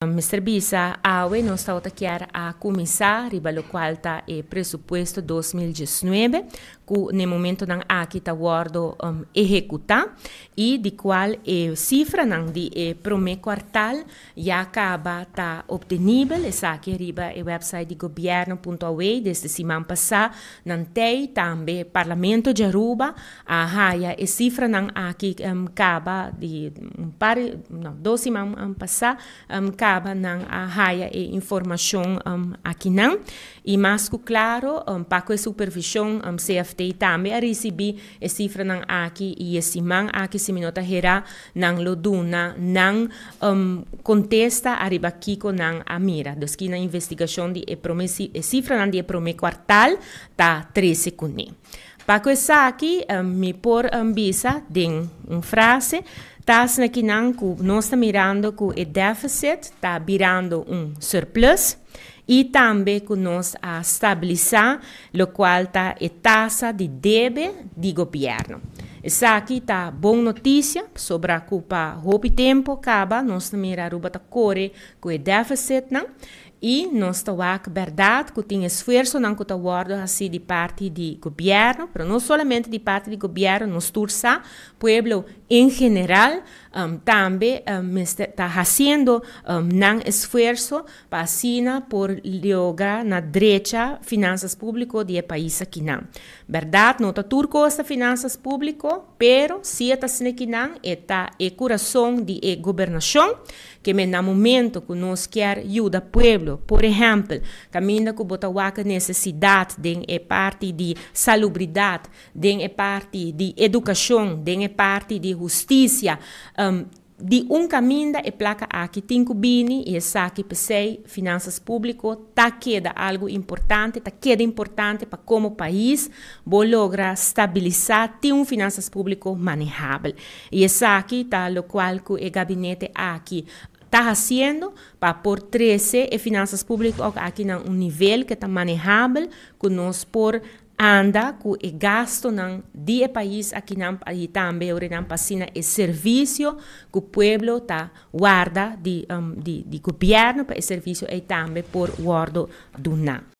Mr. Bisa, a UE não está a começar, ribalo qualta e presupuesto 2019, que no momento não há que está guardo um, executar, e de qual é a cifra não de é, e primeiro quartal já acaba tá obtenível, e que riba o website de governo.ue desde semana passada, não tem também parlamento de Aruba, a raia e cifra não há que um, acaba de um par, não, semanas um, um, estaba na a haya e información um, aquí nan que claro um, paco de supervisión um, CFT também recibí e cifra nan aqui, y esiman aquí si minota jera nan lo duna nan um, contesta arriba kiko não a mira dos que na investigação de e promesi e cifra não de e prome quartal ta 13 segundos. paco que saki um, por um, visa de um frase Tasna Kinanku nós está mirando que o déficit está virando um surplus e também que nós a estabilizar o qual está a taxa de débito do governo. Essa aqui está boa notícia sobre a culpa. Roupa tempo acaba, nós também a ruba da com o déficit não e não estou a verdade que tem esforço não que eu guardo assim de parte de governo, mas não somente de parte de governo, nos tursa, povo em geral, um, también um, está haciendo um, esfuerzo para China por lograr la derecha finanzas públicas del país aquí. ¿Verdad? No está turco esta finanzas públicas, pero sí está aquí, está el corazón de la gobernación, que en el momento que nos quiere ayudar al pueblo, por ejemplo, camina con Botahuaca necesidad de parte de salubridad, de parte de educación, de parte de justicia, um, de um caminho e placa aqui que bini e essa aqui sei finanças público tá queda algo importante tá queda importante para como país vou lograr estabilizar ti um finanças público manejável e essa aqui o qual que gabinete aqui está fazendo para por 13 e finanças públicas aqui num nível que está manejável que nós por anda ku e gasto nan e país aqui nan e tambe ore nan pasina e servicio ku pueblo ta guarda di um, di di governo e servicio e tambe por guardo dunna